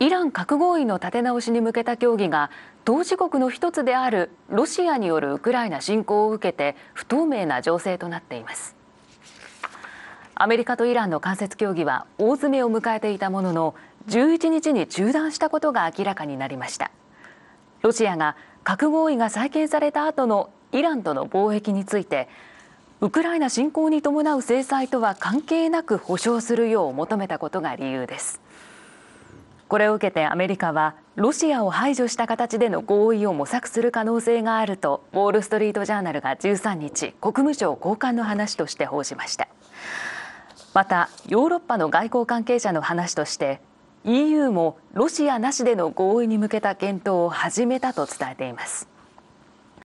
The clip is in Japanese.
イラン核合意の立て直しに向けた協議が当事国の一つであるロシアによるウクライナ侵攻を受けて不透明な情勢となっていますアメリカとイランの間接協議は大詰めを迎えていたものの11日に中断したことが明らかになりましたロシアが核合意が再建された後のイランとの貿易についてウクライナ侵攻に伴う制裁とは関係なく保障するよう求めたことが理由ですこれを受けてアメリカはロシアを排除した形での合意を模索する可能性があるとウォール・ストリート・ジャーナルが13日国務省高官の話として報じましたまたヨーロッパの外交関係者の話として EU もロシアなしでの合意に向けた検討を始めたと伝えています